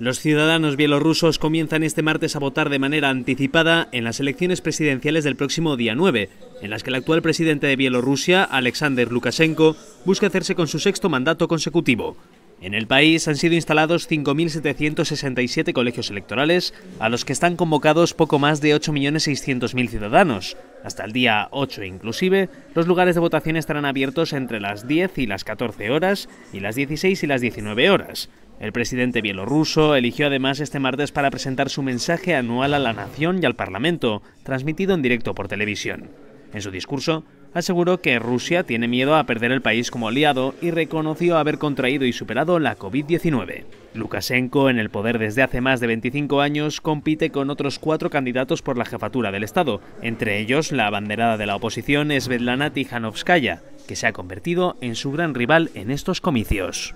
Los ciudadanos bielorrusos comienzan este martes a votar de manera anticipada en las elecciones presidenciales del próximo día 9, en las que el actual presidente de Bielorrusia, Alexander Lukashenko, busca hacerse con su sexto mandato consecutivo. En el país han sido instalados 5.767 colegios electorales, a los que están convocados poco más de 8.600.000 ciudadanos. Hasta el día 8 inclusive, los lugares de votación estarán abiertos entre las 10 y las 14 horas y las 16 y las 19 horas. El presidente bielorruso eligió además este martes para presentar su mensaje anual a la nación y al Parlamento, transmitido en directo por televisión. En su discurso, aseguró que Rusia tiene miedo a perder el país como aliado y reconoció haber contraído y superado la COVID-19. Lukashenko, en el poder desde hace más de 25 años, compite con otros cuatro candidatos por la jefatura del Estado, entre ellos la abanderada de la oposición Svetlana Tijanovskaya, que se ha convertido en su gran rival en estos comicios.